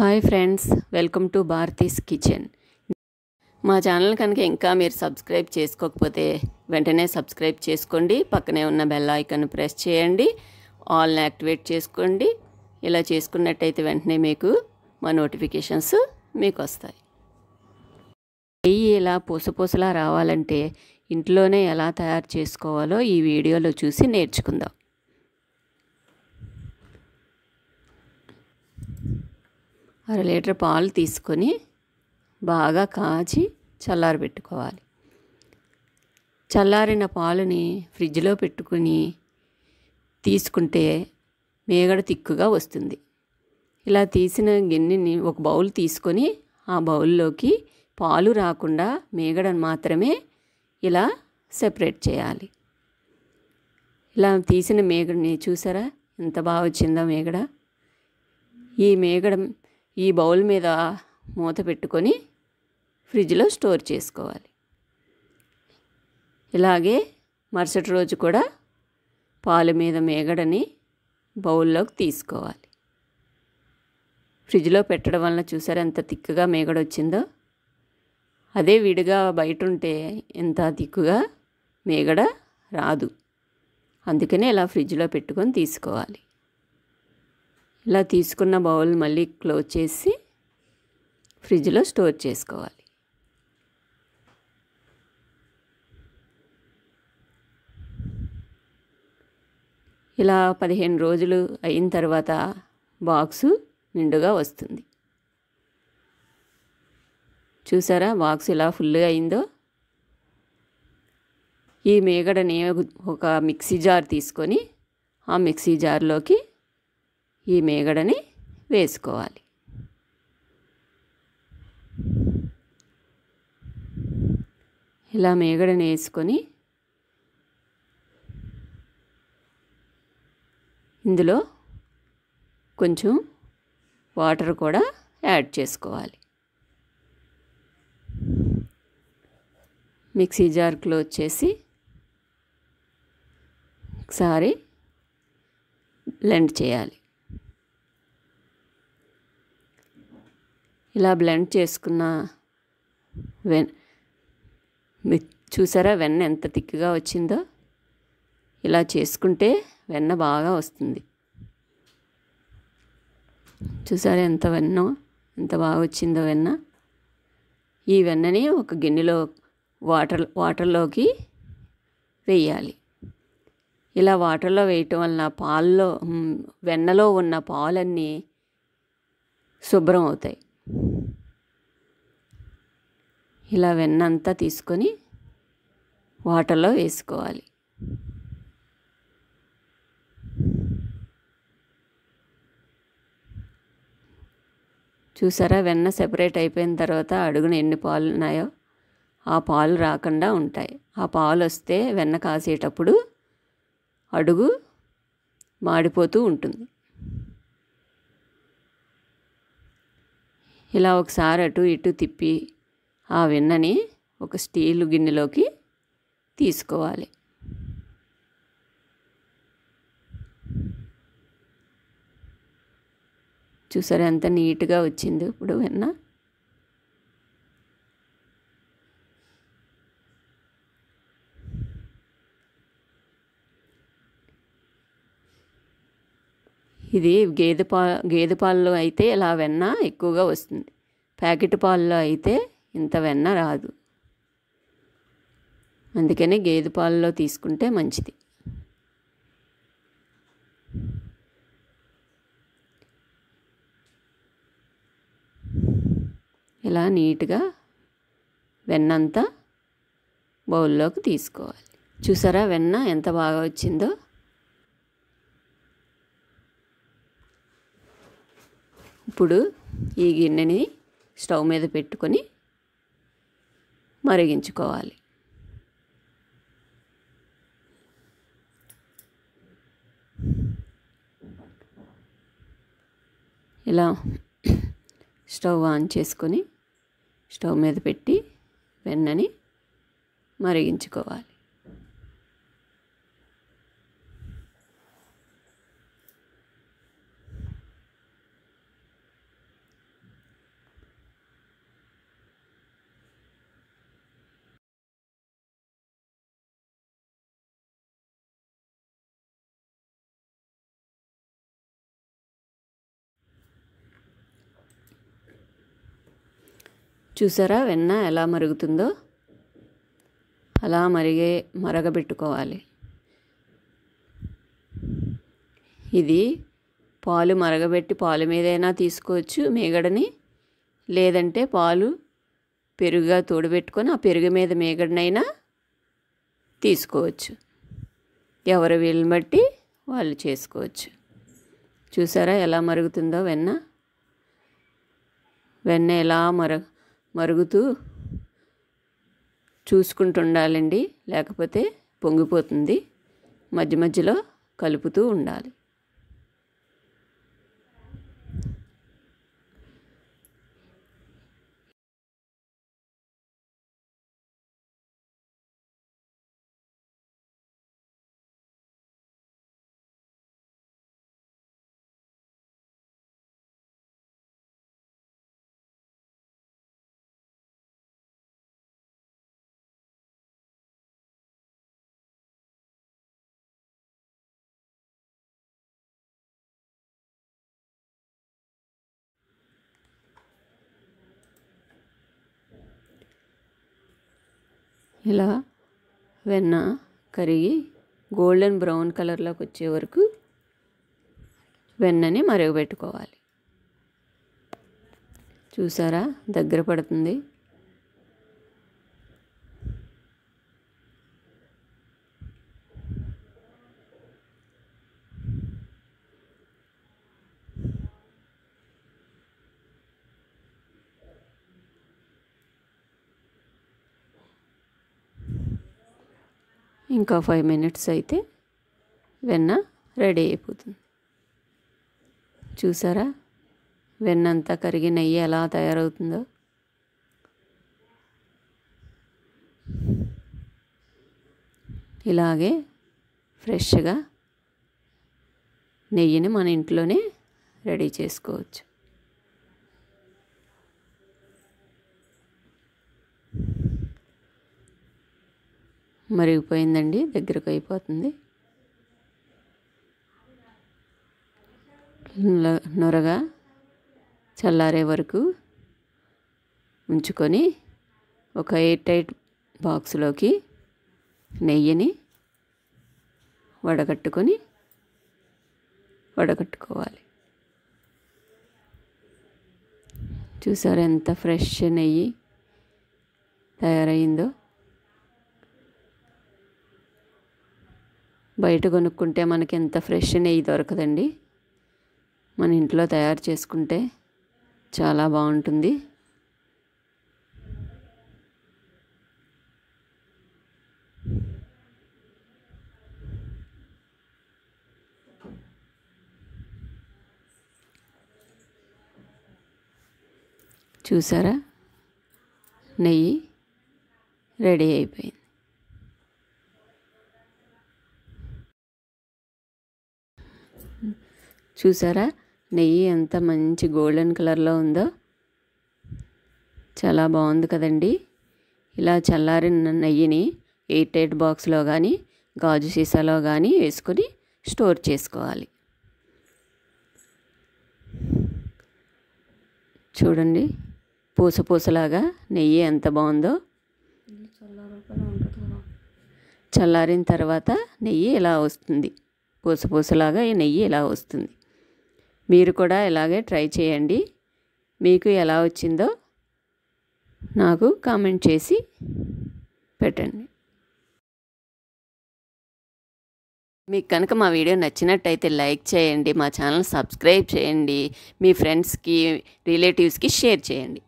hi friends welcome to Bharati's kitchen మా channel కనుక ఇంకా మీరు సబ్స్క్రైబ్ చేసుకోకపోతే వెంటనే సబ్స్క్రైబ్ చేసుకోండి పక్కనే ఉన్న బెల్ ఐకన్ ప్రెస్ చేయండి ఆల్ని యాక్టివేట్ చేసుకోండి ఇలా చేసుకున్నట్టయితే వెంటనే మీకు మా నోటిఫికేషన్స్ మీకు వస్తాయి నెయ్యి ఇలా పూసపూసలా రావాలంటే ఇంట్లోనే ఎలా తయారు చేసుకోవాలో ఈ వీడియోలో చూసి నేర్చుకుందాం అర లీటర్ పాలు తీసుకొని బాగా కాచి పెట్టుకోవాలి చల్లారిన పాలుని ఫ్రిడ్జ్లో పెట్టుకుని తీసుకుంటే మేగడ తిక్కుగా వస్తుంది ఇలా తీసిన గిన్నెని ఒక బౌల్ తీసుకొని ఆ బౌల్లోకి పాలు రాకుండా మేగడను మాత్రమే ఇలా సెపరేట్ చేయాలి ఇలా తీసిన మేగడని చూసారా ఎంత బాగా వచ్చిందో మేగడ ఈ మేగడం ఈ బౌల్ మీద మూత పెట్టుకొని ఫ్రిడ్జ్లో స్టోర్ చేసుకోవాలి ఇలాగే మరుసటి రోజు కూడా పాలు మీద మేగడని బౌల్లోకి తీసుకోవాలి ఫ్రిడ్జ్లో పెట్టడం వలన చూసారు ఎంత తిక్కుగా మేగడ వచ్చిందో అదే విడిగా బయట ఉంటే ఎంత తిక్కుగా మేగడ రాదు అందుకనే ఇలా ఫ్రిడ్జ్లో పెట్టుకొని తీసుకోవాలి ఇలా తీసుకున్న బౌల్ మళ్ళీ క్లోజ్ చేసి ఫ్రిడ్జ్లో స్టోర్ చేసుకోవాలి ఇలా పదిహేను రోజులు అయిన తర్వాత బాక్సు నిండుగా వస్తుంది చూసారా బాక్స్ ఇలా ఫుల్గా అయిందో ఈ మేగడని ఒక మిక్సీ జార్ తీసుకొని ఆ మిక్సీ జార్లోకి ఈ మేగడని వేసుకోవాలి ఇలా మేగడని వేసుకొని ఇందులో కొంచెం వాటర్ కూడా యాడ్ చేసుకోవాలి మిక్సీ జార్ క్లోజ్ చేసి ఒకసారి బ్లెండ్ చేయాలి ఇలా బ్లెండ్ చేసుకున్న వెన్ చూసారా వెన్న ఎంత తిక్కుగా వచ్చిందో ఇలా చేసుకుంటే వెన్న బాగా వస్తుంది చూసారా ఎంత వెన్న ఎంత బాగా వచ్చిందో వెన్న ఈ వెన్నని ఒక గిన్నెలో వాటర్ వాటర్లోకి వేయాలి ఇలా వాటర్లో వేయటం వలన పాల్లో వెన్నలో ఉన్న పాలన్నీ శుభ్రం అవుతాయి ఇలా వెన్న అంతా తీసుకొని వాటర్లో వేసుకోవాలి చూసారా వెన్న సెపరేట్ అయిపోయిన తర్వాత అడుగున ఎన్ని పాలు ఉన్నాయో ఆ పాలు రాకుండా ఉంటాయి ఆ పాలు వస్తే వెన్న కాసేటప్పుడు అడుగు మాడిపోతూ ఉంటుంది ఇలా ఒకసారి అటు ఇటు తిప్పి ఆ వెన్నని ఒక స్టీలు గిన్నెలోకి తీసుకోవాలి చూసారు ఎంత నీట్గా వచ్చింది ఇప్పుడు వెన్న ఇది గేదె పా గేదె పాలలో అయితే ఇలా వెన్న ఎక్కువగా వస్తుంది ప్యాకెట్ పాలలో అయితే ఇంత వెన్న రాదు అందుకనే గేదె పాలలో తీసుకుంటే మంచిది ఇలా నీట్గా వెన్నంతా బౌల్లోకి తీసుకోవాలి చూసారా వెన్న ఎంత బాగా వచ్చిందో ఇప్పుడు ఈ గిన్నెని స్టవ్ మీద పెట్టుకొని మరిగించుకోవాలి ఇలా స్టవ్ ఆన్ చేసుకొని స్టవ్ మీద పెట్టి వెన్నని మరిగించుకోవాలి చూసారా వెన్న ఎలా మరుగుతుందో అలా మరిగే మరగబెట్టుకోవాలి ఇది పాలు మరగబెట్టి పాలు మీదైనా తీసుకోవచ్చు మేగడని లేదంటే పాలు పెరుగుగా తోడబెట్టుకొని ఆ పెరుగు మీద మేగడనైనా తీసుకోవచ్చు ఎవరు వీళ్ళని బట్టి వాళ్ళు చేసుకోవచ్చు చూసారా ఎలా మరుగుతుందో వెన్న వెన్న ఎలా మరగ మరుగుతూ చూసుకుంటుండాలండి లేకపోతే పొంగిపోతుంది మధ్య మధ్యలో కలుపుతూ ఉండాలి ఇలా వెన్న కరిగి గోల్డెన్ బ్రౌన్ కలర్లోకి వచ్చే వరకు వెన్నని మరగబెట్టుకోవాలి చూసారా దగ్గర పడుతుంది ఇంకా ఫైవ్ మినిట్స్ అయితే వెన్న రెడీ అయిపోతుంది చూసారా వెన్నంతా కరిగి నెయ్యి ఎలా తయారవుతుందో ఇలాగే ఫ్రెష్గా నెయ్యిని మన ఇంట్లోనే రెడీ చేసుకోవచ్చు మరిగిపోయిందండి దగ్గరకు అయిపోతుంది నొరగా చల్లారే వరకు ఉంచుకొని ఒక ఎయిర్ టైట్ బాక్స్లోకి నెయ్యిని వడగట్టుకొని వడగట్టుకోవాలి చూసారు ఎంత ఫ్రెష్ నెయ్యి తయారైందో బయట కొనుక్కుంటే మనకి ఎంత ఫ్రెష్ నెయ్యి దొరకదండి మన ఇంట్లో తయారు చేసుకుంటే చాలా బాగుంటుంది చూసారా నెయ్యి రెడీ అయిపోయింది చూసారా నెయ్యి ఎంత మంచి గోల్డెన్ కలర్లో ఉందో చాలా బాగుంది కదండి ఇలా చల్లారిన నెయ్యిని ఎయిట్ ఎయిట్ బాక్స్లో కానీ గాజు సీసాలో కానీ వేసుకొని స్టోర్ చేసుకోవాలి చూడండి పూస పూసలాగా నెయ్యి ఎంత బాగుందో చల్లారిన తర్వాత నెయ్యి ఇలా వస్తుంది పూసపూసలాగా ఈ నెయ్యి ఇలా వస్తుంది మీరు కూడా ఇలాగే ట్రై చేయండి మీకు ఎలా వచ్చిందో నాకు కామెంట్ చేసి పెట్టండి మీకు కనుక మా వీడియో నచ్చినట్టయితే లైక్ చేయండి మా ఛానల్ సబ్స్క్రైబ్ చేయండి మీ ఫ్రెండ్స్కి రిలేటివ్స్కి షేర్ చేయండి